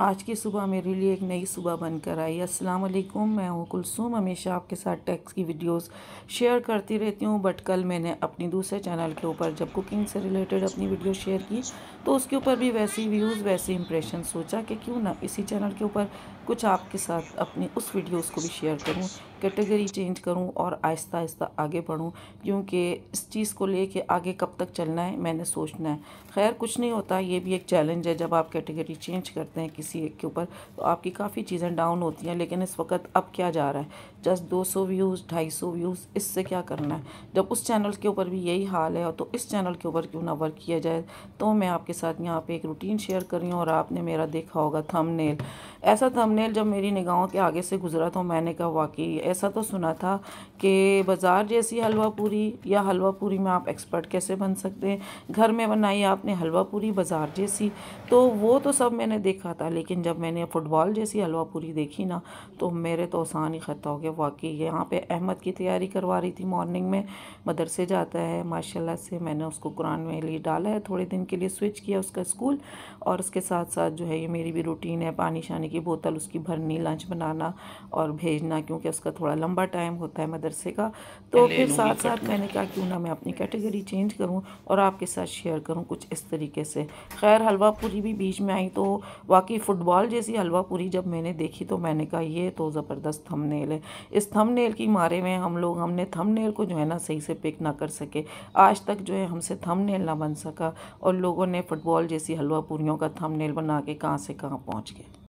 आज की सुबह मेरे लिए एक नई सुबह बनकर आई अस्सलाम वालेकुम मैं हूँ कुलसुम हमेशा आपके साथ टैक्स की वीडियोस शेयर करती रहती हूँ बट कल मैंने अपनी दूसरे चैनल के ऊपर जब कुकिंग से रिलेटेड अपनी वीडियो शेयर की तो उसके ऊपर भी वैसी व्यूज़ वैसे इंप्रेशन सोचा कि क्यों ना इसी चैनल के ऊपर कुछ आपके साथ अपनी उस वीडियोज़ को भी शेयर करूँ कैटेगरी चेंज करूँ और आहिस्ता आहिस्ता आगे बढ़ूँ क्योंकि इस चीज़ को लेके आगे कब तक चलना है मैंने सोचना है खैर कुछ नहीं होता ये भी एक चैलेंज है जब आप कैटेगरी चेंज करते हैं किसी किसी एक के ऊपर तो आपकी काफ़ी चीज़ें डाउन होती हैं लेकिन इस वक्त अब क्या जा रहा है जस्ट 200 व्यूज़ 250 व्यूज़ इससे क्या करना है जब उस चैनल के ऊपर भी यही हाल है तो इस चैनल के ऊपर क्यों ना वर्क किया जाए तो मैं आपके साथ यहाँ पे एक रूटीन शेयर कर रही हूँ और आपने मेरा देखा होगा थंबनेल ऐसा थंबनेल जब मेरी निगाहों के आगे से गुजरा तो मैंने कहा वाकई ऐसा तो सुना था कि बाज़ार जैसी हलवा पूरी या हलवा पूरी में आप एक्सपर्ट कैसे बन सकते हैं घर में बनाई आपने हलवा पूरी बाज़ार जैसी तो वो तो सब मैंने देखा था लेकिन जब मैंने फ़ुटबॉल जैसी हलवा पूरी देखी ना तो मेरे तो आसान ही ख़त्म हो गया वाकई यहाँ पे अहमद की तैयारी करवा रही थी मॉर्निंग में मदरसे जाता है माशाल्लाह से मैंने उसको कुरान में लिए डाला है थोड़े दिन के लिए स्विच किया उसका स्कूल और उसके साथ साथ जो है ये मेरी भी रूटीन है पानी शानी की बोतल उसकी भरनी लंच बनाना और भेजना क्योंकि उसका थोड़ा लंबा टाइम होता है मदरसे का तो फिर साथ साथ मैंने कहा क्यों ना मैं अपनी कैटेगरी चेंज करूँ और आपके साथ शेयर करूँ कुछ इस तरीके से खैर हलवा पूरी भी बीच में आई तो वाकई फुटबॉल जैसी हलवा पूरी जब मैंने देखी तो मैंने कहा ये तो ज़बरदस्त थंबनेल है इस थंबनेल की मारे में हम लोग हमने थंबनेल को जो है ना सही से पिक ना कर सके आज तक जो है हमसे थंबनेल ना बन सका और लोगों ने फुटबॉल जैसी हलवा पूरियों का थंबनेल बना के कहाँ से कहाँ पहुँच गए